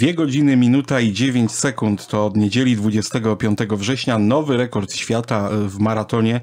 2 godziny, minuta i 9 sekund to od niedzieli 25 września nowy rekord świata e, w maratonie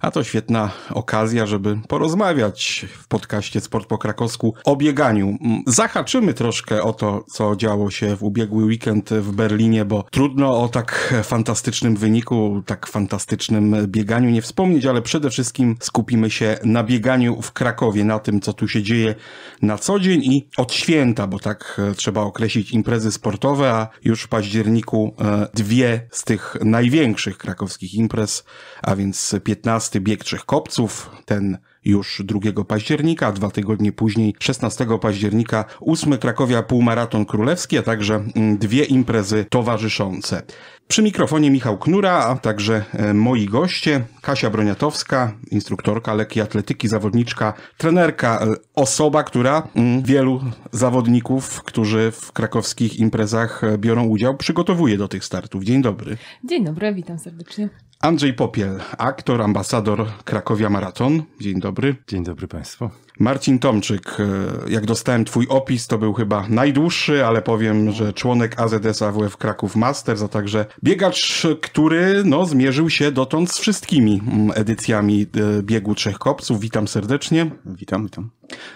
a to świetna okazja, żeby porozmawiać w podcaście Sport po krakowsku o bieganiu. Mm, zahaczymy troszkę o to, co działo się w ubiegły weekend w Berlinie, bo trudno o tak fantastycznym wyniku, tak fantastycznym bieganiu nie wspomnieć, ale przede wszystkim skupimy się na bieganiu w Krakowie, na tym, co tu się dzieje na co dzień i od święta, bo tak e, trzeba określić imprezy sportowe, a już w październiku e, dwie z tych największych krakowskich imprez, a więc 15 bieg Trzech kopców, ten już 2 października, dwa tygodnie później 16 października 8 Krakowia Półmaraton Królewski, a także mm, dwie imprezy towarzyszące. Przy mikrofonie Michał Knura, a także e, moi goście Kasia Broniatowska, instruktorka leki atletyki, zawodniczka, trenerka, e, osoba, która mm, wielu zawodników, którzy w krakowskich imprezach e, biorą udział, przygotowuje do tych startów. Dzień dobry. Dzień dobry, witam serdecznie. Andrzej Popiel, aktor, ambasador Krakowia Maraton. Dzień dobry. Dzień dobry Państwu. Marcin Tomczyk, e, jak dostałem twój opis, to był chyba najdłuższy, ale powiem, że członek AZS AWF Kraków Masters, a także biegacz, który no, zmierzył się dotąd z wszystkimi mm, edycjami e, biegu Trzech Kopców. Witam serdecznie. Witam, witam.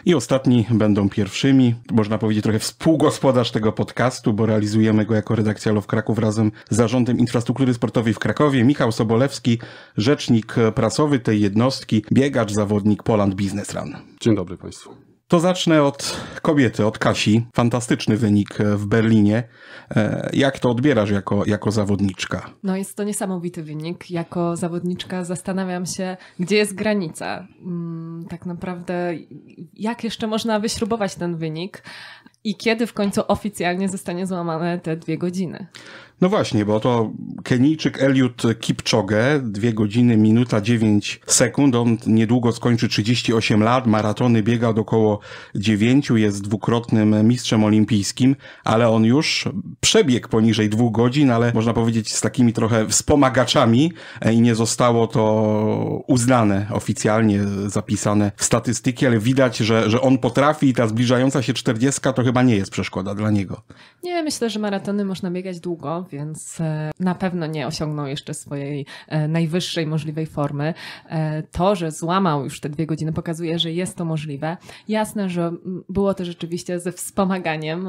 I ostatni będą pierwszymi, można powiedzieć trochę współgospodarz tego podcastu, bo realizujemy go jako redakcja Love Kraków razem z Zarządem Infrastruktury Sportowej w Krakowie. Michał Sobolewski, rzecznik prasowy tej jednostki, biegacz, zawodnik Poland Business Run. Dzień Dzień dobry Państwu. To zacznę od kobiety, od Kasi. Fantastyczny wynik e, w Berlinie. E, jak to odbierasz jako, jako zawodniczka? No jest to niesamowity wynik. Jako zawodniczka zastanawiam się, gdzie jest granica. Mm, tak naprawdę, jak jeszcze można wyśrubować ten wynik i kiedy w końcu oficjalnie zostanie złamane te dwie godziny? No właśnie, bo to Kenijczyk Eliud Kipczogę, 2 godziny, minuta 9 sekund. On niedługo skończy 38 lat, maratony biega do około 9, jest dwukrotnym mistrzem olimpijskim, ale on już przebiegł poniżej 2 godzin, ale można powiedzieć z takimi trochę wspomagaczami e, i nie zostało to uznane oficjalnie, zapisane w statystyki, ale widać, że, że on potrafi i ta zbliżająca się 40 to chyba nie jest przeszkoda dla niego. Nie, myślę, że maratony można biegać długo więc e, na pewno nie osiągnął jeszcze swojej e, najwyższej możliwej formy. E, to, że złamał już te dwie godziny, pokazuje, że jest to możliwe. Jasne, że było to rzeczywiście ze wspomaganiem,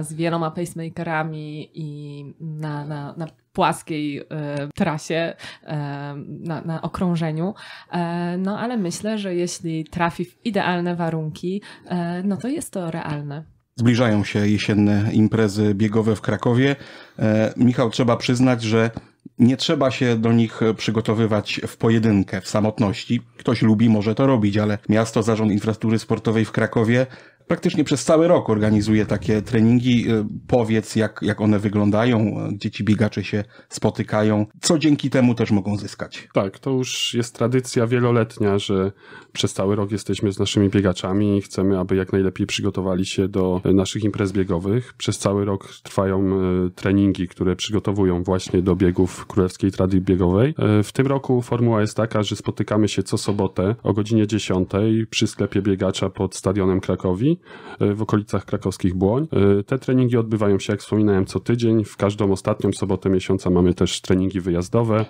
z wieloma pacemakerami i na, na, na płaskiej trasie, na, na, okrążeniu. no ale myślę, że jeśli trafi w idealne warunki, no to jest to realne. Zbliżają się jesienne imprezy biegowe w Krakowie. E, Michał, trzeba przyznać, że nie trzeba się do nich przygotowywać w pojedynkę, w samotności. Ktoś lubi, może to robić, ale miasto, zarząd infrastruktury sportowej w Krakowie praktycznie przez cały rok organizuje takie treningi. Y, powiedz, jak, jak one wyglądają, gdzie ci biegacze się spotykają, co dzięki temu też mogą zyskać. Tak, to już jest tradycja wieloletnia, że przez cały rok jesteśmy z naszymi biegaczami i chcemy, aby jak najlepiej przygotowali się do y, naszych imprez biegowych. Przez cały rok trwają y, treningi, które przygotowują właśnie do biegów królewskiej trady biegowej. W tym roku formuła jest taka, że spotykamy się co sobotę o godzinie 10 przy sklepie biegacza pod stadionem Krakowi Y, w okolicach krakowskich Błoń. Y, te treningi odbywają się, jak wspominałem, co tydzień. W każdą ostatnią sobotę miesiąca mamy też treningi wyjazdowe.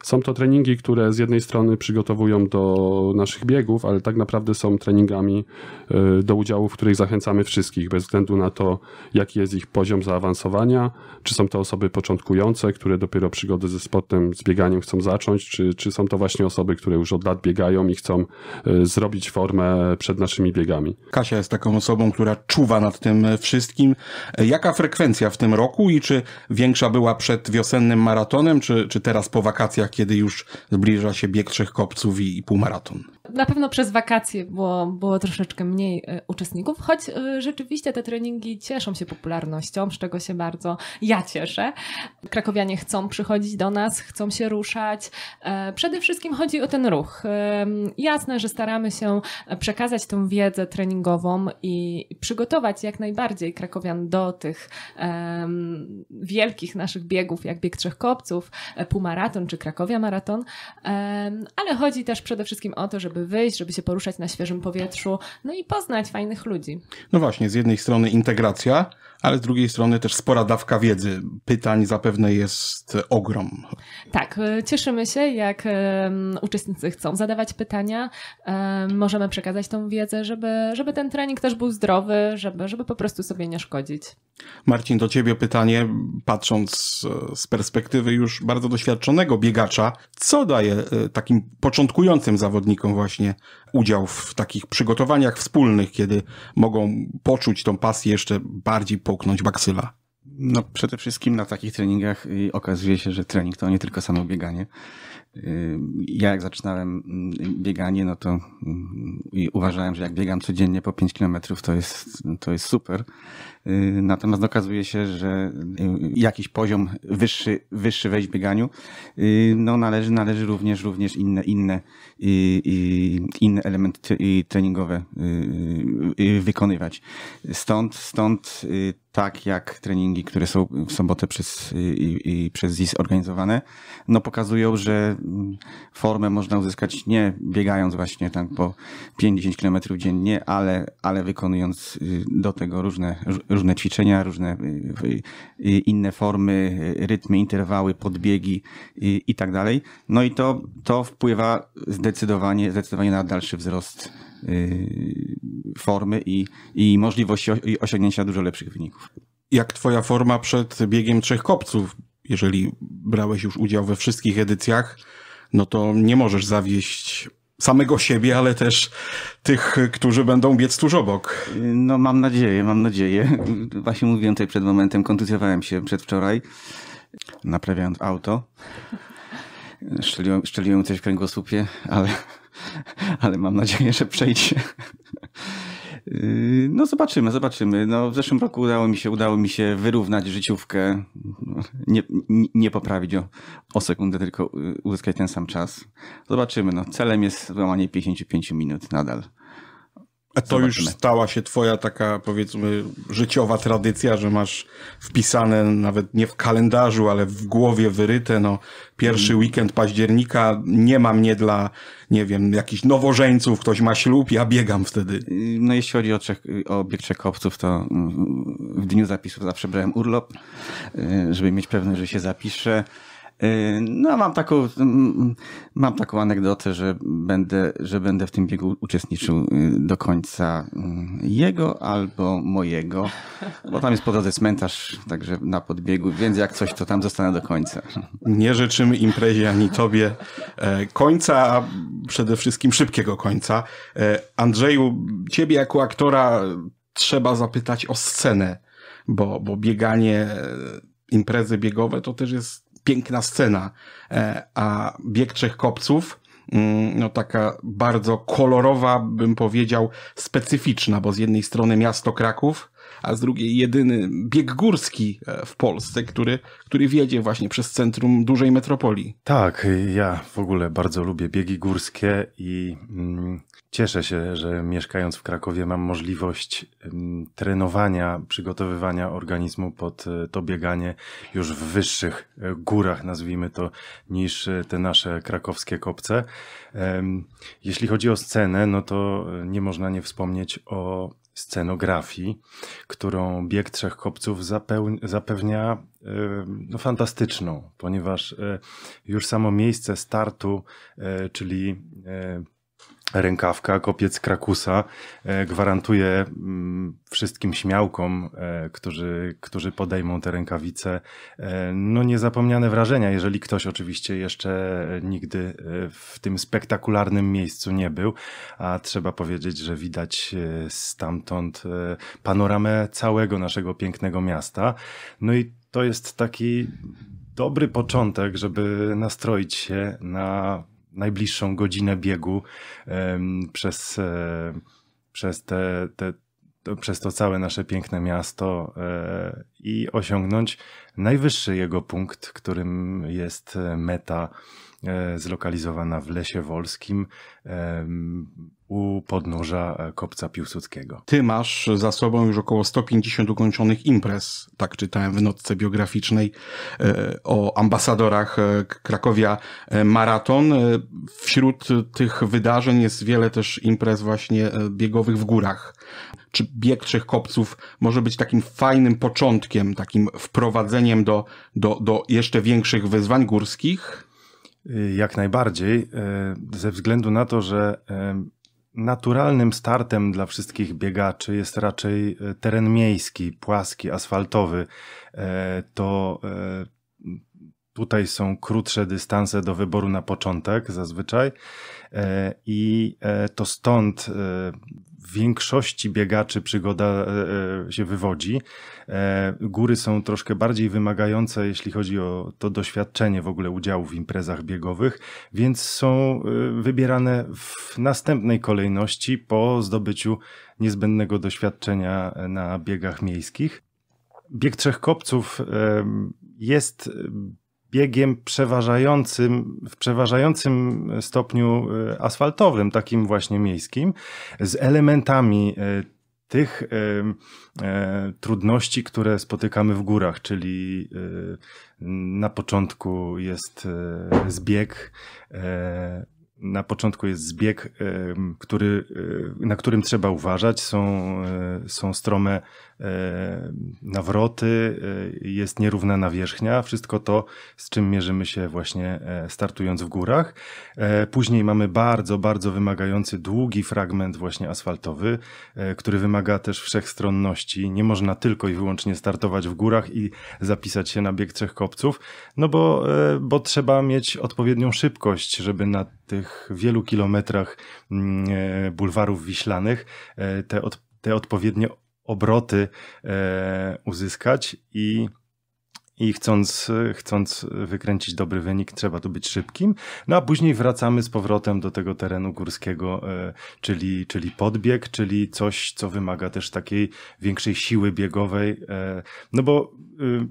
Tak. Są to treningi, które z jednej strony przygotowują do naszych biegów, ale tak naprawdę są treningami y, do udziału, w których zachęcamy wszystkich, bez względu na to, jaki jest ich poziom zaawansowania, czy są to osoby początkujące, które dopiero przygody ze sportem, z bieganiem chcą zacząć, czy, czy są to właśnie osoby, które już od lat biegają i chcą y, zrobić formę przed naszymi biegami. Kasia jest taką osobą, która czuwa nad tym y, wszystkim. E, jaka frekwencja w tym roku i czy większa była przed wiosennym maratonem, czy, czy teraz po wakacjach? kiedy już zbliża się bieg trzech kopców i, i półmaraton na pewno przez wakacje było, było troszeczkę mniej e, uczestników, choć e, rzeczywiście te treningi cieszą się popularnością, z czego się bardzo ja cieszę. Krakowianie chcą przychodzić do nas, chcą się ruszać. E, przede wszystkim chodzi o ten ruch. Jasne, że staramy się przekazać tą wiedzę treningową i przygotować jak najbardziej Krakowian do tych wielkich naszych biegów, jak bieg Trzech Kopców, półmaraton czy Krakowia Maraton, ale chodzi też przede wszystkim o to, żeby żeby wyjść, żeby się poruszać na świeżym powietrzu, no i poznać fajnych ludzi. No właśnie, z jednej strony integracja, ale z drugiej strony też spora dawka wiedzy. Pytań zapewne jest ogrom. Tak, e, cieszymy się, jak e, uczestnicy chcą zadawać pytania. E, możemy przekazać tą wiedzę, żeby, żeby ten trening też był zdrowy, żeby, żeby po prostu sobie nie szkodzić. Marcin, do ciebie pytanie, patrząc z perspektywy już bardzo doświadczonego biegacza, co daje takim początkującym zawodnikom właśnie udział w takich przygotowaniach wspólnych, kiedy mogą poczuć tą pasję jeszcze bardziej połknąć baksyla? No przede wszystkim na takich treningach okazuje się, że trening to nie tylko samo bieganie, ja jak zaczynałem mm, bieganie, no to mm, uważałem, że jak biegam codziennie po 5 km, to jest, to jest super. Y, natomiast okazuje się, że y, jakiś poziom wyższy, wyższy wejść w bieganiu, y, no należy, należy również, również inne, inne, inne elementy treningowe wykonywać. Stąd, stąd tak jak treningi, które są w sobotę przez, i, i przez ZIS organizowane, no pokazują, że formę można uzyskać nie biegając właśnie tak po 5-10 km dziennie, ale, ale wykonując y, do tego różne, różne ćwiczenia, różne y, y, inne formy, rytmy, interwały, podbiegi i tak dalej. No i to, to wpływa zdecydowanie, zdecydowanie na dalszy wzrost formy i, i możliwości osiągnięcia dużo lepszych wyników. Jak twoja forma przed biegiem trzech kopców? jeżeli brałeś już udział we wszystkich edycjach, no to nie możesz zawieść samego siebie, ale też tych, którzy będą biec tuż obok. No mam nadzieję, mam nadzieję. Właśnie mówiłem tutaj przed momentem, kontuzjowałem się przedwczoraj, naprawiając auto. Szczeliłem, szczeliłem coś w kręgosłupie, ale, ale mam nadzieję, że przejdzie. Yy, no zobaczymy, zobaczymy. No, w zeszłym roku udało mi się, udało mi się wyrównać życiówkę, nie, nie poprawić o, o sekundę, tylko yy, uzyskać ten sam czas. Zobaczymy. No, celem jest złamanie 55 minut nadal. A to już stała się twoja taka, powiedzmy, życiowa tradycja, że masz wpisane nawet nie w kalendarzu, ale w głowie wyryte, no, pierwszy mm. weekend października nie ma mnie dla, nie wiem, jakichś nowożeńców, ktoś ma ślub, ja biegam wtedy. No jeśli chodzi o, trzech, o bieg to mm, w dniu zapisów zawsze brałem urlop, y, żeby mieć pewność, że się zapiszę. Y, no, mam taką, mm, mam taką anegdotę, że będę, że będę w tym biegu uczestniczył y, do końca mm, jego albo mojego, bo tam jest po drodze cmentarz, także na podbiegu, więc jak coś, to tam zostanę do końca. Nie życzymy imprezie ani tobie e, końca, a przede wszystkim szybkiego końca. E, Andrzeju, ciebie jako aktora trzeba zapytać o scenę, bo, bo bieganie, e, imprezy biegowe to też jest piękna scena, e, a bieg trzech kopców mm, no taka bardzo kolorowa, bym powiedział, specyficzna, bo z jednej strony miasto Kraków, a z drugiej jedyny bieg górski e, w Polsce, który, który wiedzie właśnie przez centrum dużej metropolii. Tak, ja w ogóle bardzo lubię biegi górskie i mm, cieszę się, że mieszkając w Krakowie mam możliwość mm, trenowania, przygotowywania organizmu pod e, to bieganie już w wyższych e, górach, nazwijmy to, niż te nasze krakowskie kopce. Jeśli chodzi o scenę, no to nie można nie wspomnieć o scenografii, którą Bieg Trzech Kopców zapewnia e, no, fantastyczną, ponieważ e, już samo miejsce startu, e, czyli rękawka, kopiec Krakusa e, gwarantuje mm, wszystkim śmiałkom, e, którzy, którzy podejmą te rękawice, e, no niezapomniane wrażenia, jeżeli ktoś oczywiście jeszcze nigdy w tym spektakularnym miejscu nie był, a trzeba powiedzieć, że widać stamtąd panoramę całego naszego pięknego miasta. No i to jest taki dobry początek, żeby nastroić się na najbliższą godzinę biegu przez, e, przez te, te to, przez to całe nasze piękne miasto e, i osiągnąć najwyższy jego punkt, którym jest e, meta E, zlokalizowana w Lesie Wolskim e, u podnóża e, Kopca Piłsudskiego. Ty masz za sobą już około 150 ukończonych imprez, tak czytałem w notce biograficznej o ambasadorach Krakowia Maraton. Wśród tych wydarzeń jest wiele też imprez właśnie biegowych w górach. Czy bieg Trzech Kopców może być takim fajnym początkiem, takim wprowadzeniem do, do, do jeszcze większych wyzwań górskich? Y, jak najbardziej, y, ze względu na to, że y, naturalnym startem dla wszystkich biegaczy jest raczej teren miejski, płaski, asfaltowy, to tutaj są krótsze dystanse do wyboru na początek zazwyczaj i to stąd większości biegaczy przygoda e, e, się wywodzi. E, góry są troszkę bardziej wymagające, jeśli chodzi o to doświadczenie w ogóle udziału w imprezach biegowych, więc są wybierane w następnej kolejności po zdobyciu niezbędnego doświadczenia na biegach miejskich. Bieg Trzech Kopców jest biegiem przeważającym, w przeważającym e, stopniu e, asfaltowym, takim właśnie miejskim, z elementami e, tych trudności, które spotykamy w górach, czyli na początku jest zbieg, na początku jest zbieg, który, na którym trzeba uważać. Są, są strome E, nawroty, e, jest nierówna nawierzchnia. Wszystko to, z czym mierzymy się właśnie e, startując w górach. Później mamy bardzo, bardzo wymagający długi fragment właśnie asfaltowy, który wymaga też wszechstronności. Nie można tylko i wyłącznie startować w górach i zapisać się na bieg trzech kopców, no bo, bo trzeba mieć odpowiednią szybkość, żeby na tych wielu kilometrach mm, bulwarów wiślanych te, od, te odpowiednie obroty e, uzyskać i i chcąc, chcąc wykręcić dobry wynik, trzeba tu być szybkim. No a później wracamy z powrotem do tego terenu górskiego, e, czyli, czyli podbieg, czyli coś, co wymaga też takiej większej siły biegowej. E, no bo y,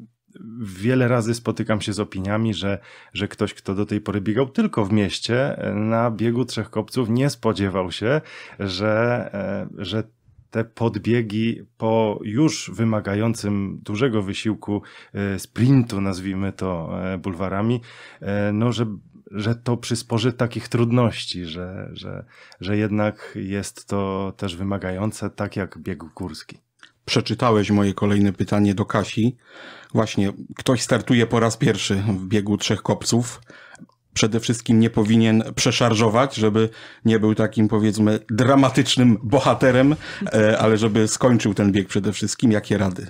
wiele razy spotykam się z opiniami, że, że ktoś, kto do tej pory biegał tylko w mieście, na biegu Trzech Kopców nie spodziewał się, że, że te podbiegi po już wymagającym dużego wysiłku e, sprintu, nazwijmy to e, bulwarami, e, no, że, że to przysporzy takich trudności, że, że, że jednak jest to też wymagające, tak jak bieg górski. Przeczytałeś moje kolejne pytanie do Kasi. Właśnie, ktoś startuje po raz pierwszy w biegu trzech kopców przede wszystkim nie powinien przeszarżować, żeby nie był takim powiedzmy dramatycznym bohaterem, e, ale żeby skończył ten bieg przede wszystkim. Jakie rady?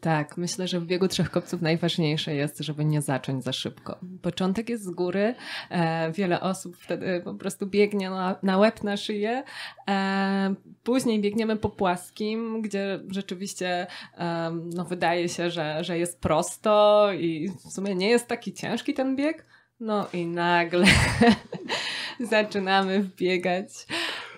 Tak, myślę, że w biegu trzech kopców najważniejsze jest, żeby nie zacząć za szybko. Początek jest z góry. E, wiele osób wtedy po prostu biegnie na, na łeb, na szyję. E, później biegniemy po płaskim, gdzie rzeczywiście no, wydaje się, że, że jest prosto i w sumie nie jest taki ciężki ten bieg. No i nagle zaczynamy wbiegać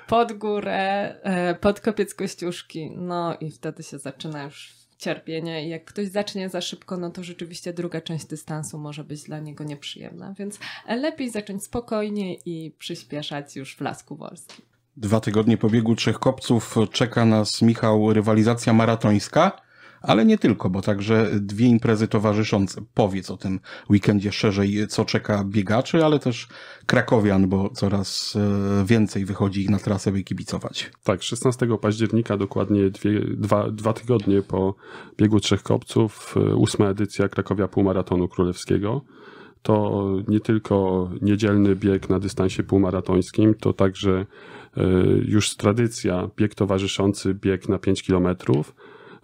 pod górę, e, pod kopiec kościuszki. No i wtedy się zaczyna już cierpienie i jak ktoś zacznie za szybko, no to rzeczywiście druga część dystansu może być dla niego nieprzyjemna, więc lepiej zacząć spokojnie i przyspieszać już w Lasku Wolskim. Dwa tygodnie po biegu Trzech Kopców czeka nas, Michał, rywalizacja maratońska ale nie tylko, bo także dwie imprezy towarzyszące. Powiedz o tym weekendzie szerzej, co czeka biegaczy, ale też krakowian, bo coraz e, więcej wychodzi ich na trasę, by kibicować. Tak, 16 października, dokładnie dwie, dwa, dwa tygodnie po biegu Trzech Kopców, e, ósma edycja Krakowia Półmaratonu Królewskiego to nie tylko niedzielny bieg na dystansie półmaratońskim, to także e, już tradycja bieg towarzyszący bieg na 5 kilometrów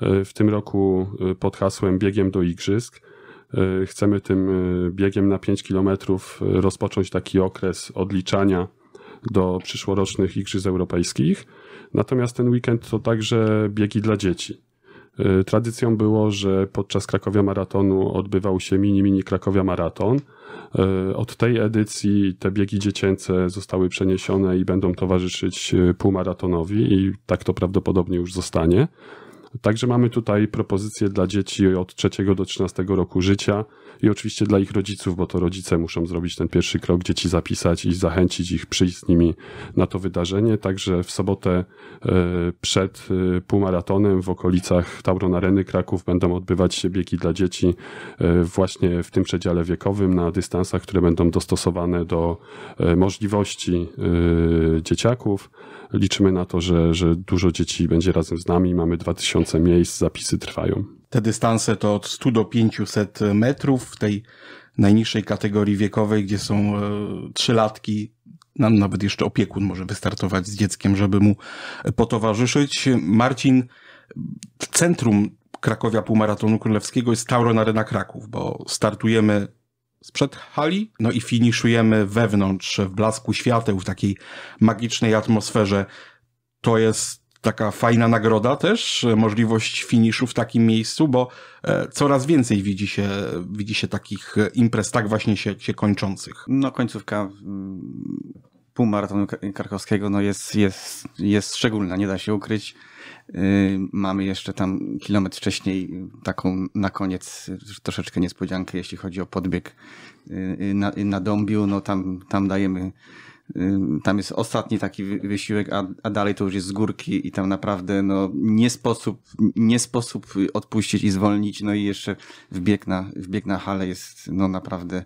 E, w tym roku e, pod hasłem Biegiem do Igrzysk. E, chcemy tym biegiem na 5 km rozpocząć taki okres odliczania do przyszłorocznych Igrzysk Europejskich. Natomiast ten weekend to także biegi dla dzieci. Tradycją było, że podczas Krakowia Maratonu odbywał się mini-mini Krakowia Maraton. Od tej edycji te biegi dziecięce zostały przeniesione i będą towarzyszyć półmaratonowi i tak to prawdopodobnie już zostanie. Także mamy tutaj propozycje dla dzieci od 3 do 13 roku życia i oczywiście dla ich rodziców, bo to rodzice muszą zrobić ten pierwszy krok, dzieci zapisać i zachęcić ich, przyjść z nimi na to wydarzenie. Także w sobotę e, przed e, półmaratonem w okolicach Tauron Areny Kraków będą odbywać się biegi dla dzieci e, właśnie w tym przedziale wiekowym na dystansach, które będą dostosowane do możliwości dzieciaków liczymy na to, że, że dużo dzieci będzie razem z nami. Mamy 2000 miejsc, zapisy trwają. Te dystanse to od 100 do 500 metrów w tej najniższej kategorii wiekowej, gdzie są e, trzylatki, nam nawet jeszcze opiekun może wystartować z dzieckiem, żeby mu potowarzyszyć. Marcin, w centrum Krakowia Półmaratonu Królewskiego jest Tauro Arena Kraków, bo startujemy sprzed hali. No i finiszujemy wewnątrz w blasku świateł, w takiej magicznej atmosferze. To jest taka fajna nagroda też, możliwość finiszu w takim miejscu, bo e, coraz więcej widzi się, widzi się takich e, imprez tak właśnie się, się kończących. No końcówka mm, półmaratonu karkowskiego no jest, jest, jest szczególna, nie da się ukryć. Y, mamy jeszcze tam kilometr wcześniej taką na koniec troszeczkę niespodziankę, jeśli chodzi o podbieg y, na, na Dąbiu. No tam, tam dajemy, y, tam jest ostatni taki wysiłek, a, a dalej to już jest z górki i tam naprawdę no, nie, sposób, nie sposób odpuścić i zwolnić. No i jeszcze wbieg na, wbieg na halę jest no naprawdę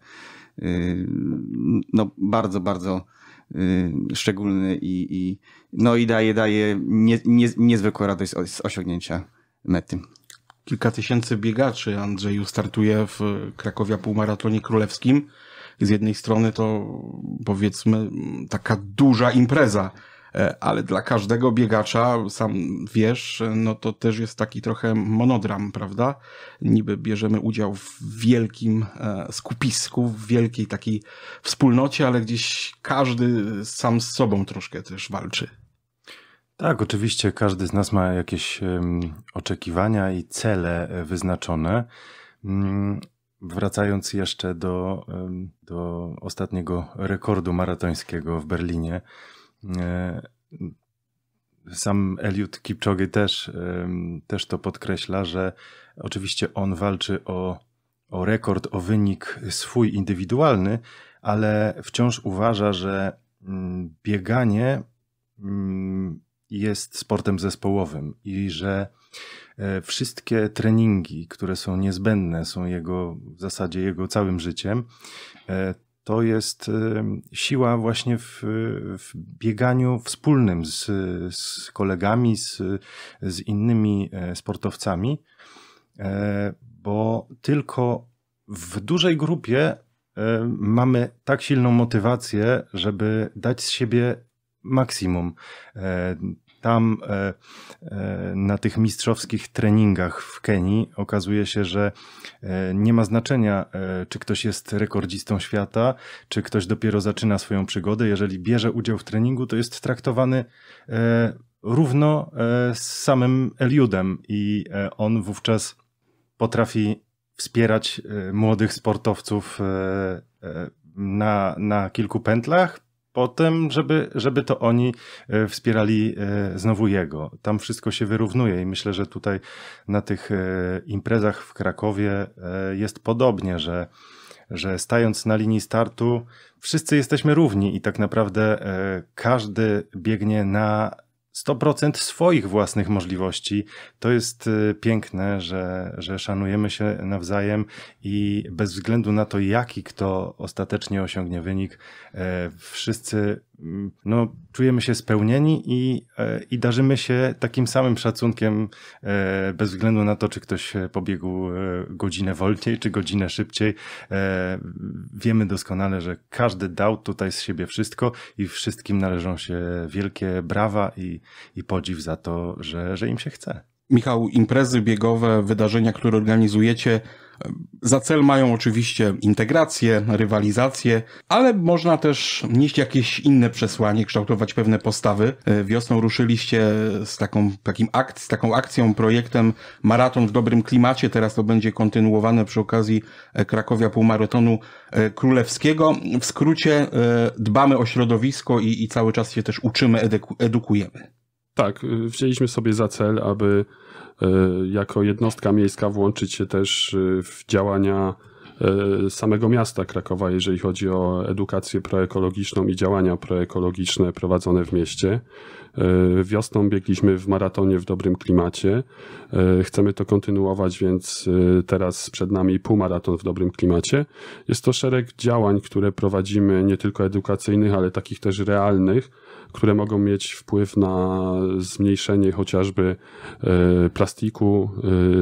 no, bardzo, bardzo Y, szczególny i, i, no i daje, daje nie, nie, niezwykłą radość z osiągnięcia mety. Kilka tysięcy biegaczy Andrzeju startuje w Krakowia Półmaratonie Królewskim. Z jednej strony to powiedzmy taka duża impreza, E, ale dla każdego biegacza, sam wiesz, no to też jest taki trochę monodram, prawda? Niby bierzemy udział w wielkim e, skupisku, w wielkiej takiej wspólnocie, ale gdzieś każdy sam z sobą troszkę też walczy. Tak, oczywiście każdy z nas ma jakieś oczekiwania i cele e, wyznaczone. Mm, wracając jeszcze do, do ostatniego rekordu maratońskiego w Berlinie, E, sam Eliud Kipczogę też, e, też to podkreśla, że oczywiście on walczy o, o rekord, o wynik swój indywidualny, ale wciąż uważa, że mm, bieganie mm, jest sportem zespołowym i że e, wszystkie treningi, które są niezbędne, są jego w zasadzie jego całym życiem, to jest y, siła właśnie w, w bieganiu wspólnym z, z kolegami, z, z innymi e, sportowcami, e, bo tylko w dużej grupie e, mamy tak silną motywację, żeby dać z siebie maksimum tam e, e, na tych mistrzowskich treningach w Kenii okazuje się, że e, nie ma znaczenia, czy ktoś jest rekordzistą świata, czy ktoś dopiero zaczyna swoją przygodę. Jeżeli bierze udział w treningu, to jest traktowany równo z samym Eliudem i on wówczas potrafi wspierać młodych sportowców na, na kilku pętlach, po tym, żeby, żeby to oni e, wspierali e, znowu jego. Tam wszystko się wyrównuje i myślę, że tutaj na tych e, imprezach w Krakowie jest podobnie, że, że stając na linii startu, wszyscy jesteśmy równi i tak naprawdę każdy biegnie na 100% swoich własnych możliwości. To jest y, piękne, że, że szanujemy się nawzajem i bez względu na to, jaki kto ostatecznie osiągnie wynik, e, wszyscy Mm, no, czujemy się spełnieni i, e, i darzymy się takim samym szacunkiem, e, bez względu na to, czy ktoś e, pobiegł godzinę wolniej, czy godzinę szybciej. Wiemy doskonale, że każdy dał tutaj z siebie wszystko i wszystkim należą się wielkie brawa i, i podziw za to, że, że im się chce. Michał, imprezy biegowe, wydarzenia, które organizujecie, za cel mają oczywiście integrację, rywalizację, ale można też nieść jakieś inne przesłanie, kształtować pewne postawy. E, wiosną ruszyliście z taką, takim akt, z taką akcją, projektem Maraton w dobrym klimacie. Teraz to będzie kontynuowane przy okazji e, Krakowia Półmaratonu e, Królewskiego. W skrócie dbamy o środowisko i, i cały czas się też uczymy, edukujemy. Tak, wzięliśmy sobie za cel, aby Y, jako jednostka miejska włączyć się też y, w działania y, samego miasta Krakowa, jeżeli chodzi o edukację proekologiczną i działania proekologiczne prowadzone w mieście. Wiosną biegliśmy w maratonie w dobrym klimacie. Chcemy to kontynuować, więc teraz przed nami półmaraton w dobrym klimacie. Jest to szereg działań, które prowadzimy, nie tylko edukacyjnych, ale takich też realnych które mogą mieć wpływ na zmniejszenie chociażby e, plastiku,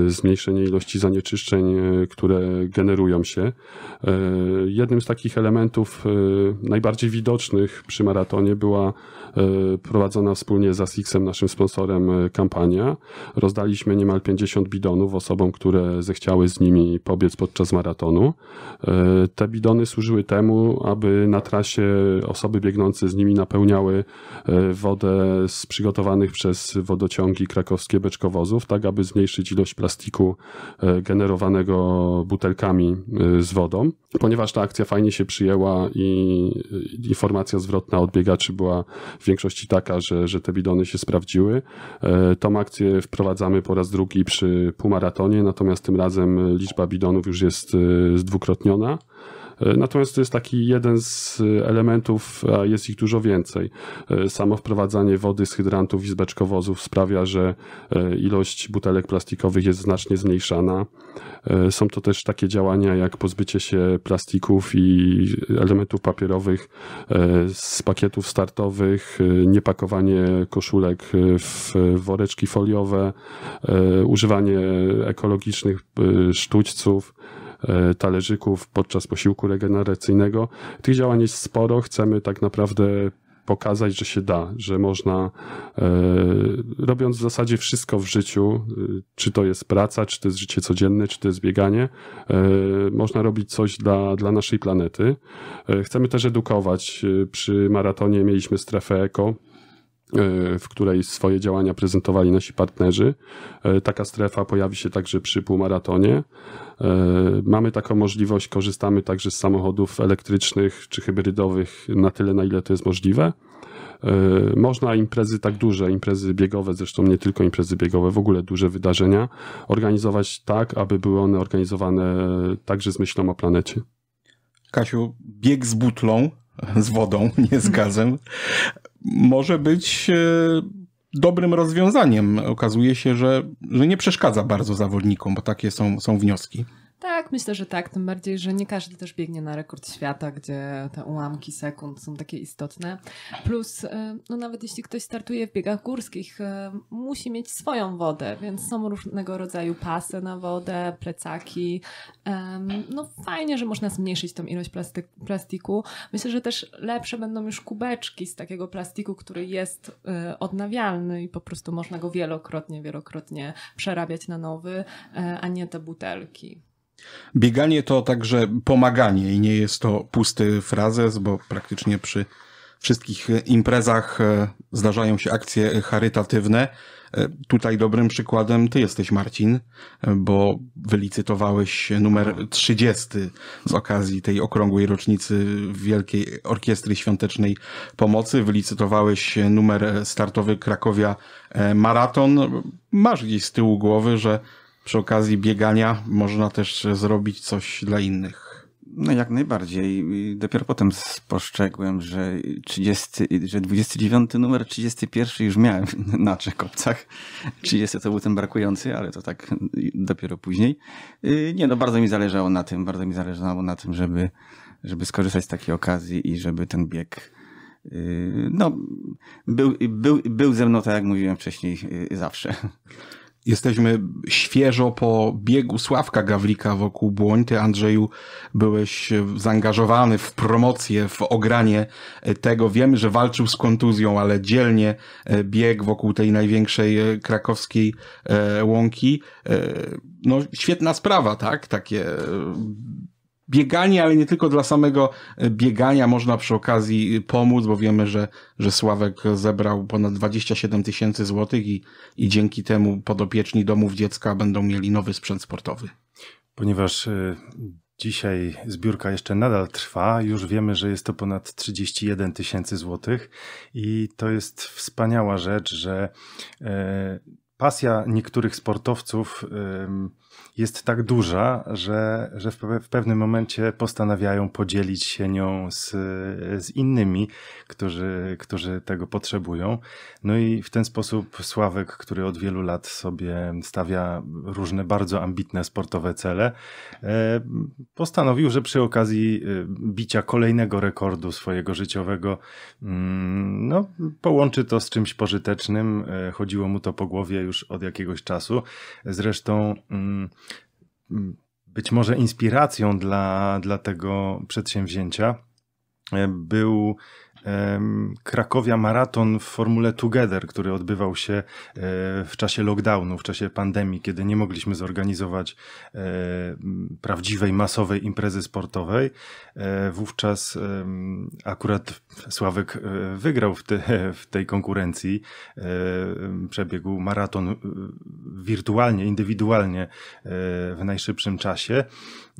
e, zmniejszenie ilości zanieczyszczeń, e, które generują się. Jednym z takich elementów najbardziej widocznych przy maratonie była prowadzona wspólnie z Asixem, naszym sponsorem, kampania. Rozdaliśmy niemal 50 bidonów osobom, które zechciały z nimi pobiec podczas maratonu. Te bidony służyły temu, aby na trasie osoby biegnące z nimi napełniały E, wodę z przygotowanych przez wodociągi krakowskie beczkowozów, tak aby zmniejszyć ilość plastiku e, generowanego butelkami e, z wodą. Ponieważ ta akcja fajnie się przyjęła i informacja zwrotna od biegaczy była w większości taka, że, że te bidony się sprawdziły, tą akcję wprowadzamy po raz drugi przy półmaratonie, natomiast tym razem liczba bidonów już jest zdwukrotniona. E, natomiast to jest taki jeden z e, elementów, a jest ich dużo więcej. E, samo wprowadzanie wody z hydrantów i z beczkowozów sprawia, że ilość butelek plastikowych jest znacznie zmniejszana. Są to też takie działania jak pozbycie się plastików i elementów papierowych z pakietów startowych, niepakowanie koszulek w woreczki foliowe, używanie ekologicznych sztućców. E, talerzyków podczas posiłku regeneracyjnego. Tych działań jest sporo. Chcemy tak naprawdę pokazać, że się da, że można, e, robiąc w zasadzie wszystko w życiu, e, czy to jest praca, czy to jest życie codzienne, czy to jest bieganie, można robić coś dla, dla naszej planety. chcemy też edukować. Przy maratonie mieliśmy strefę eko, E, w której swoje działania prezentowali nasi partnerzy. E, taka strefa pojawi się także przy półmaratonie. E, mamy taką możliwość, korzystamy także z samochodów elektrycznych czy hybrydowych na tyle, na ile to jest możliwe. Można imprezy tak duże, imprezy biegowe, zresztą nie tylko imprezy biegowe, w ogóle duże wydarzenia, organizować tak, aby były one organizowane także z myślą o planecie. Kasiu, bieg z butlą, z wodą, nie z gazem, może być e, dobrym rozwiązaniem. Okazuje się, że, że nie przeszkadza bardzo zawodnikom, bo takie są, są wnioski. Tak, myślę, że tak. Tym bardziej, że nie każdy też biegnie na rekord świata, gdzie te ułamki sekund są takie istotne. Plus, e, no nawet jeśli ktoś startuje w biegach górskich, e, musi mieć swoją wodę, więc są różnego rodzaju pasy na wodę, plecaki. No fajnie, że można zmniejszyć tą ilość plastiku. Myślę, że też lepsze będą już kubeczki z takiego plastiku, który jest e, odnawialny i po prostu można go wielokrotnie, wielokrotnie przerabiać na nowy, a nie te butelki. Bieganie to także pomaganie i nie jest to pusty frazes, bo praktycznie przy wszystkich imprezach e, zdarzają się akcje charytatywne. E, tutaj dobrym przykładem ty jesteś, Marcin, e, bo wylicytowałeś numer 30 z okazji tej okrągłej rocznicy Wielkiej Orkiestry Świątecznej Pomocy. Wylicytowałeś numer startowy Krakowia Maraton. Masz gdzieś z tyłu głowy, że przy okazji biegania można też zrobić coś dla innych. No jak najbardziej. Dopiero potem spostrzegłem, że, 30, że 29 numer, 31 już miałem na trzech kopcach. 30 to był ten brakujący, ale to tak dopiero później. Y, nie no, bardzo mi zależało na tym, bardzo mi zależało na tym, żeby, żeby skorzystać z takiej okazji i żeby ten bieg y, no, był, był, był ze mną, tak jak mówiłem wcześniej, y, zawsze. Jesteśmy świeżo po biegu Sławka Gawlika wokół Błoń. Ty, Andrzeju, byłeś zaangażowany w promocję, w ogranie tego. Wiemy, że walczył z kontuzją, ale dzielnie e, bieg wokół tej największej e, krakowskiej e, łąki. No, świetna sprawa, tak? Takie bieganie, ale nie tylko dla samego e, biegania można przy okazji e, pomóc, bo wiemy, że, że Sławek zebrał ponad 27 tysięcy złotych i, i dzięki temu podopieczni domów dziecka będą mieli nowy sprzęt sportowy. Ponieważ e, Dzisiaj zbiórka jeszcze nadal trwa. Już wiemy, że jest to ponad 31 tysięcy złotych, i to jest wspaniała rzecz, że pasja niektórych sportowców jest tak duża, że, że w pewnym momencie postanawiają podzielić się nią z, z innymi, którzy, którzy tego potrzebują. No i w ten sposób Sławek, który od wielu lat sobie stawia różne bardzo ambitne sportowe cele, e, postanowił, że przy okazji e, bicia kolejnego rekordu swojego życiowego, mm, no, połączy to z czymś pożytecznym. E, chodziło mu to po głowie już od jakiegoś czasu. Zresztą mm, być może inspiracją dla, dla tego przedsięwzięcia e, był Krakowia Maraton w formule Together, który odbywał się e, w czasie lockdownu, w czasie pandemii, kiedy nie mogliśmy zorganizować e, prawdziwej, masowej imprezy sportowej. E, wówczas akurat Sławek wygrał w, te, w tej konkurencji. Przebiegł maraton wirtualnie, indywidualnie w najszybszym czasie.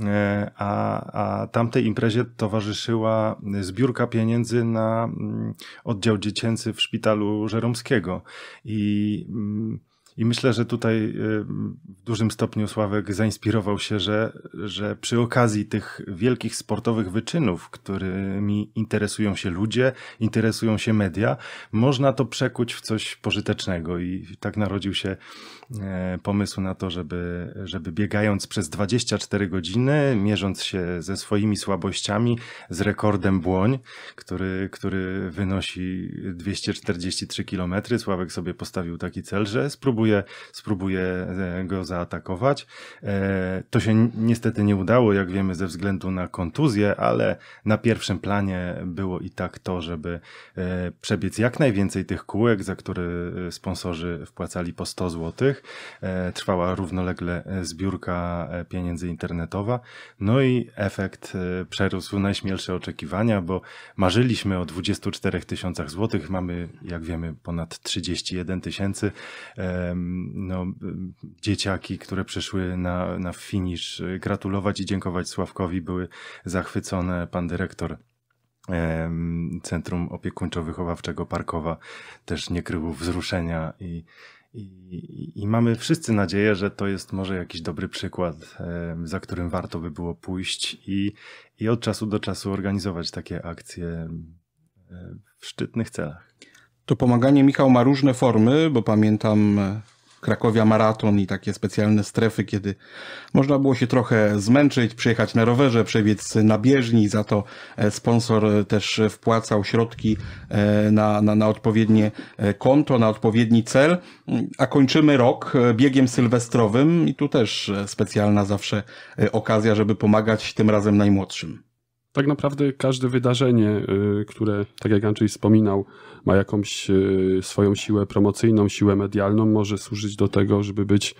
E, a, a tamtej imprezie towarzyszyła zbiórka pieniędzy na mm, oddział dziecięcy w szpitalu Żeromskiego. I mm, i myślę, że tutaj y, w dużym stopniu Sławek zainspirował się, że, że przy okazji tych wielkich sportowych wyczynów, którymi interesują się ludzie, interesują się media, można to przekuć w coś pożytecznego. I tak narodził się e, pomysł na to, żeby, żeby biegając przez 24 godziny, mierząc się ze swoimi słabościami, z rekordem Błoń, który, który wynosi 243 km, Sławek sobie postawił taki cel, że spróbuje spróbuje, spróbuje go zaatakować. E, to się niestety nie udało, jak wiemy, ze względu na kontuzję, ale na pierwszym planie było i tak to, żeby e, przebiec jak najwięcej tych kółek, za które e, sponsorzy wpłacali po 100 zł. Trwała równolegle zbiórka pieniędzy internetowa. No i efekt przerósł najśmielsze oczekiwania, bo marzyliśmy o 24 tysiącach złotych, mamy, jak wiemy, ponad 31 tysięcy no, dzieciaki, które przyszły na, na finisz y, gratulować i dziękować Sławkowi, były zachwycone. Pan dyrektor Centrum Opiekuńczo-Wychowawczego Parkowa też nie krył wzruszenia i, i, I, mamy wszyscy nadzieję, że to jest może jakiś dobry przykład, za którym warto by było pójść i, i od czasu do czasu organizować takie akcje w szczytnych celach. To pomaganie Michał ma różne formy, bo pamiętam e, Krakowia Maraton i takie specjalne strefy, kiedy można było się trochę zmęczyć, przyjechać na rowerze, przebiec na bieżni, za to e, sponsor e, też wpłacał środki na, na, na odpowiednie konto, na odpowiedni cel, a kończymy rok biegiem sylwestrowym i tu też specjalna zawsze okazja, żeby pomagać tym razem najmłodszym tak naprawdę każde wydarzenie, y, które, tak jak Andrzej wspominał, ma jakąś y, swoją siłę promocyjną, siłę medialną, może służyć do tego, żeby być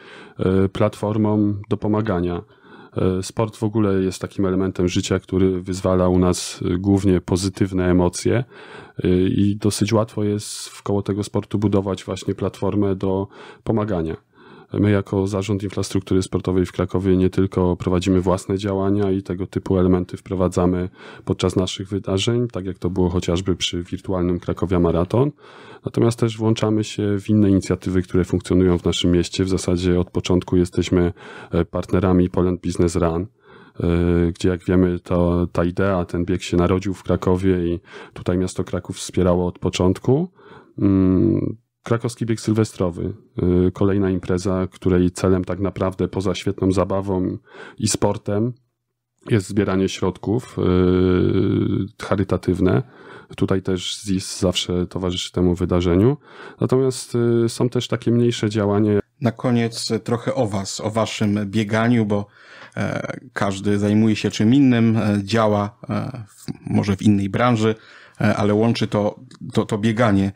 y, platformą do pomagania. Sport w ogóle jest takim elementem życia, który wyzwala u nas głównie pozytywne emocje i dosyć łatwo jest wkoło tego sportu budować właśnie platformę do pomagania. My jako Zarząd Infrastruktury Sportowej w Krakowie nie tylko prowadzimy własne działania i tego typu elementy wprowadzamy podczas naszych wydarzeń, tak jak to było chociażby przy wirtualnym Krakowia Maraton, natomiast też włączamy się w inne inicjatywy, które funkcjonują w naszym mieście. W zasadzie od początku jesteśmy e, partnerami Poland Business Run e, gdzie jak wiemy to, ta idea, ten bieg się narodził w Krakowie i tutaj miasto Kraków wspierało od początku. Mm, Krakowski Bieg Sylwestrowy, y, kolejna impreza, której celem tak naprawdę poza świetną zabawą i sportem jest zbieranie środków y, charytatywne. Tutaj też ZIS zawsze towarzyszy temu wydarzeniu. Natomiast y, są też takie mniejsze działania. Na koniec trochę o Was, o Waszym bieganiu, bo e, każdy zajmuje się czym innym, e, działa e, może w innej branży, ale łączy to, to, to bieganie.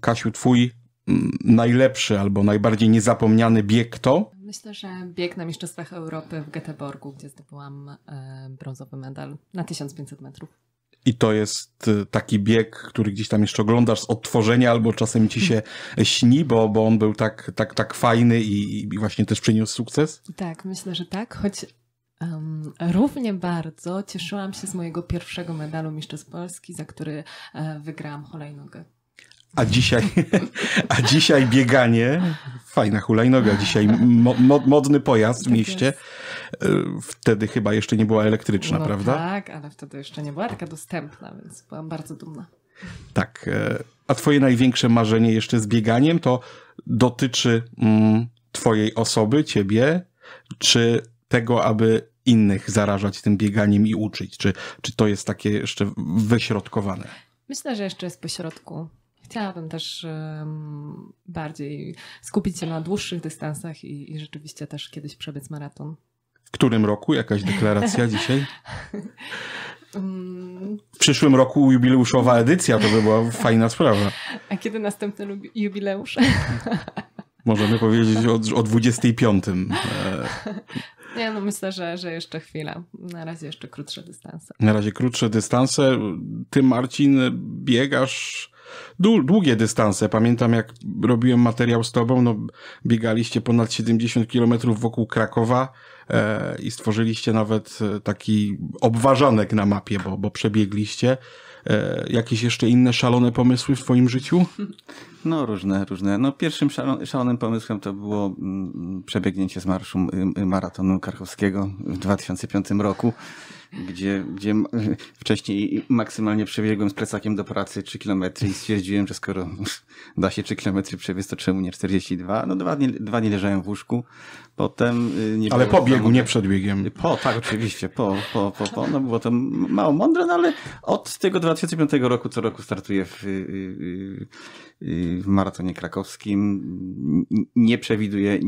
Kasiu, twój mm, najlepszy albo najbardziej niezapomniany bieg to? Myślę, że bieg na Mistrzostwach Europy w Göteborgu, gdzie zdobyłam e, brązowy medal na 1500 metrów. I to jest e, taki bieg, który gdzieś tam jeszcze oglądasz z odtworzenia, albo czasem ci się śni, bo, bo on był tak, tak, tak fajny i, i właśnie też przyniósł sukces? Tak, myślę, że tak, choć Um, równie bardzo cieszyłam się z mojego pierwszego medalu Mistrzostw Polski, za który e, wygrałam hulajnogę. A dzisiaj, a dzisiaj bieganie, fajna hulajnoga dzisiaj, mo, modny pojazd w tak mieście. E, wtedy chyba jeszcze nie była elektryczna, no prawda? Tak, ale wtedy jeszcze nie była taka dostępna, więc byłam bardzo dumna. Tak. E, a twoje największe marzenie jeszcze z bieganiem to dotyczy mm, twojej osoby, ciebie, czy tego, aby innych zarażać tym bieganiem i uczyć? Czy, czy to jest takie jeszcze wyśrodkowane? Myślę, że jeszcze jest pośrodku. Chciałabym też um, bardziej skupić się na dłuższych dystansach i, i rzeczywiście też kiedyś przebiec maraton. W którym roku? Jakaś deklaracja dzisiaj? Mm. W przyszłym roku jubileuszowa edycja to by była fajna sprawa. A kiedy następny jubileusz? Możemy powiedzieć o, o 25. Nie, no myślę, że, że jeszcze chwila. Na razie jeszcze krótsze dystanse. Na razie krótsze dystanse. Ty, Marcin, biegasz długie dystanse. Pamiętam, jak robiłem materiał z tobą, no, biegaliście ponad 70 kilometrów wokół Krakowa e, i stworzyliście nawet e, taki obważanek na mapie, bo, bo przebiegliście. E, jakieś jeszcze inne szalone pomysły w twoim życiu? No różne, różne. No pierwszym szalo, szalonym pomysłem to było mm, mm, przebiegnięcie z marszu y, y, maratonu karkowskiego w 2005 roku gdzie, gdzie wcześniej maksymalnie przebiegłem z plecakiem do pracy 3 km i stwierdziłem, że skoro da się 3 km przebiec, to czemu nie 42? No dwa dni, dwa dni leżałem w łóżku, potem... Y, nie ale po biegu, tam, nie przed biegiem. Po, tak, oczywiście, po, po, po, po. No było to mało mądre, no ale od tego 2005 roku co roku startuję w, y, y, w maratonie krakowskim. Nie przewiduję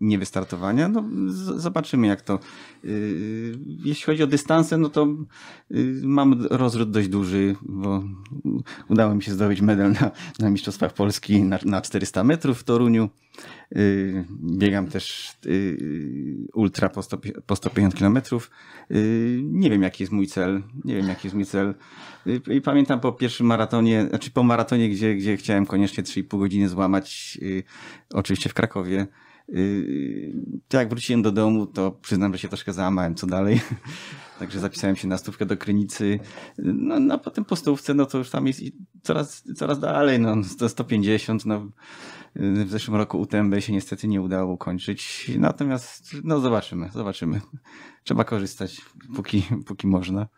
niewystartowania. No, zobaczymy jak to... Jeśli chodzi o dystans, szansę, no to y, mam rozrzut dość duży, bo udało mi się zdobyć medal na, na Mistrzostwach Polski na, na 400 metrów w Toruniu. Y, biegam też y, ultra po, po 150 kilometrów. Nie wiem, jaki jest mój cel. Nie wiem, jaki jest mój cel. I pamiętam po pierwszym maratonie, znaczy po maratonie, gdzie, gdzie chciałem koniecznie 3,5 godziny złamać, oczywiście w Krakowie. jak wróciłem do domu, to przyznam, że się troszkę załamałem, co dalej. Także zapisałem się na stówkę do Krynicy. No, no a potem po stówce, no to już tam jest coraz, coraz dalej, no 150, no w zeszłym roku UTMB się niestety nie udało ukończyć. Natomiast no zobaczymy, zobaczymy. Trzeba korzystać póki, póki można.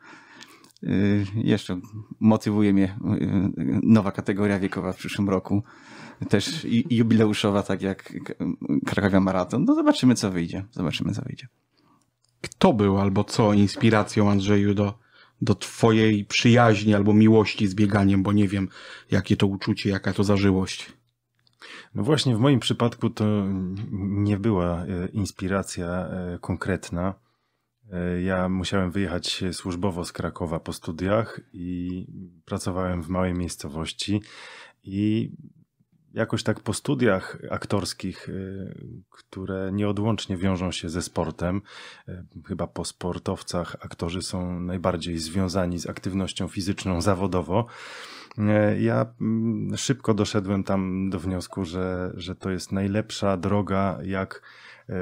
Y, jeszcze motywuje mnie y, nowa kategoria wiekowa w przyszłym roku. Też jubileuszowa, tak jak Krakowia Maraton. No zobaczymy, co wyjdzie. Zobaczymy, co wyjdzie. Kto był albo co inspiracją Andrzeju do, do twojej przyjaźni albo miłości z bieganiem, bo nie wiem, jakie to uczucie, jaka to zażyłość. No właśnie, w moim przypadku to nie była e, inspiracja e, konkretna. E, ja musiałem wyjechać służbowo z Krakowa po studiach i pracowałem w małej miejscowości i jakoś tak po studiach aktorskich, y, które nieodłącznie wiążą się ze sportem, y, chyba po sportowcach aktorzy są najbardziej związani z aktywnością fizyczną zawodowo. Y, ja mm, szybko doszedłem tam do wniosku, że, że to jest najlepsza droga, jak E,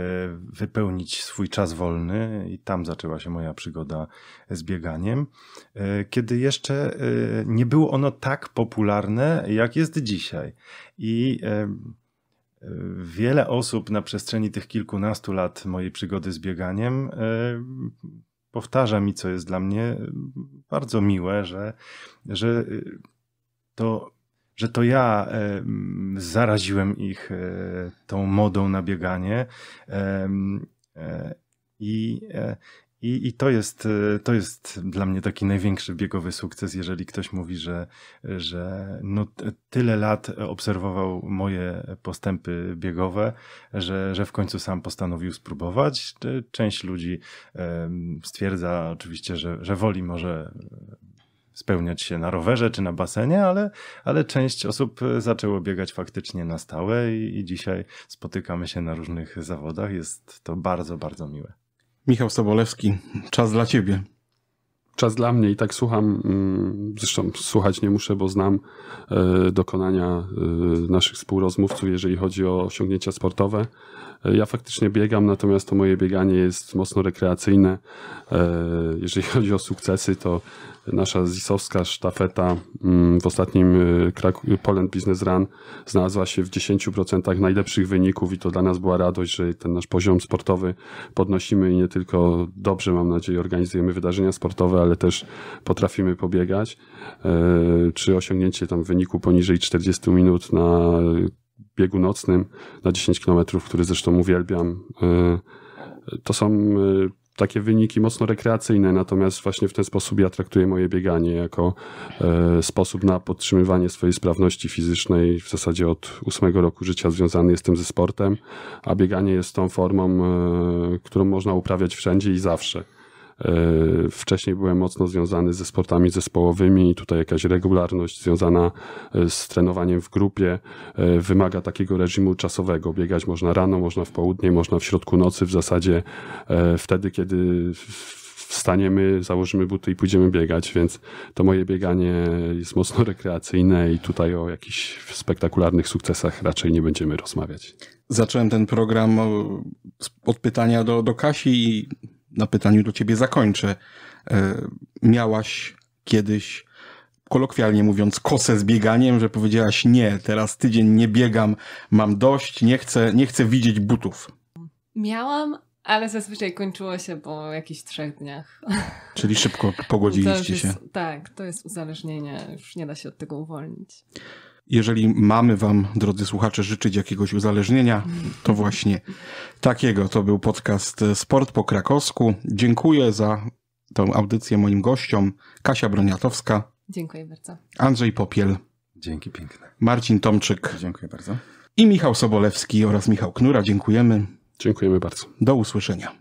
wypełnić swój czas wolny i tam zaczęła się moja przygoda z bieganiem, e, kiedy jeszcze e, nie było ono tak popularne, jak jest dzisiaj. I wiele osób na przestrzeni tych kilkunastu lat mojej przygody z bieganiem powtarza mi, co jest dla mnie bardzo miłe, że, że to że to ja zaraziłem ich e, tą modą na bieganie. E, I, e, i, I, to, jest, to jest dla mnie taki największy biegowy sukces, jeżeli ktoś mówi, że, że no tyle lat obserwował moje postępy biegowe, że, że w końcu sam postanowił spróbować. Część ludzi stwierdza oczywiście, że, że woli może spełniać się na rowerze czy na basenie, ale, ale część osób e, zaczęło biegać faktycznie na stałe i, i dzisiaj spotykamy się na różnych zawodach. Jest to bardzo, bardzo miłe. Michał Sobolewski, czas dla ciebie czas dla mnie i tak słucham, mm, zresztą słuchać nie muszę, bo znam e, dokonania e, naszych współrozmówców, jeżeli chodzi o osiągnięcia sportowe. E, ja faktycznie biegam, natomiast to moje bieganie jest mocno rekreacyjne. E, jeżeli chodzi o sukcesy, to nasza zisowska sztafeta mm, w ostatnim e, Poland Business Run znalazła się w 10% najlepszych wyników i to dla nas była radość, że ten nasz poziom sportowy podnosimy i nie tylko dobrze, mam nadzieję, organizujemy wydarzenia sportowe, ale też potrafimy pobiegać. Czy osiągnięcie tam wyniku poniżej 40 minut na biegu nocnym na 10 km, który zresztą uwielbiam. E, to są e, takie wyniki mocno rekreacyjne, natomiast właśnie w ten sposób ja traktuję moje bieganie jako e, sposób na podtrzymywanie swojej sprawności fizycznej. W zasadzie od ósmego roku życia związany jestem ze sportem, a bieganie jest tą formą, którą można uprawiać wszędzie i zawsze. E, wcześniej byłem mocno związany ze sportami zespołowymi i tutaj jakaś regularność związana e, z trenowaniem w grupie e, wymaga takiego reżimu czasowego. Biegać można rano, można w południe, można w środku nocy, w zasadzie wtedy, kiedy wstaniemy, założymy buty i pójdziemy biegać, więc to moje bieganie jest mocno rekreacyjne i tutaj o jakichś spektakularnych sukcesach raczej nie będziemy rozmawiać. Zacząłem ten program od pytania do, do Kasi i na pytaniu do ciebie zakończę. E, miałaś kiedyś, kolokwialnie mówiąc, kosę z bieganiem, że powiedziałaś nie, teraz tydzień nie biegam, mam dość, nie chcę, nie chcę widzieć butów. Miałam, ale zazwyczaj kończyło się po jakichś trzech dniach. Czyli szybko pogodziliście jest, się. Tak, to jest uzależnienie, już nie da się od tego uwolnić. Jeżeli mamy Wam, drodzy słuchacze, życzyć jakiegoś uzależnienia, to właśnie takiego. To był podcast Sport po krakowsku. Dziękuję za tą audycję moim gościom. Kasia Broniatowska. Dziękuję bardzo. Andrzej Popiel. Dzięki piękne. Marcin Tomczyk. Dziękuję bardzo. I Michał Sobolewski oraz Michał Knura. Dziękujemy. Dziękujemy bardzo. Do usłyszenia.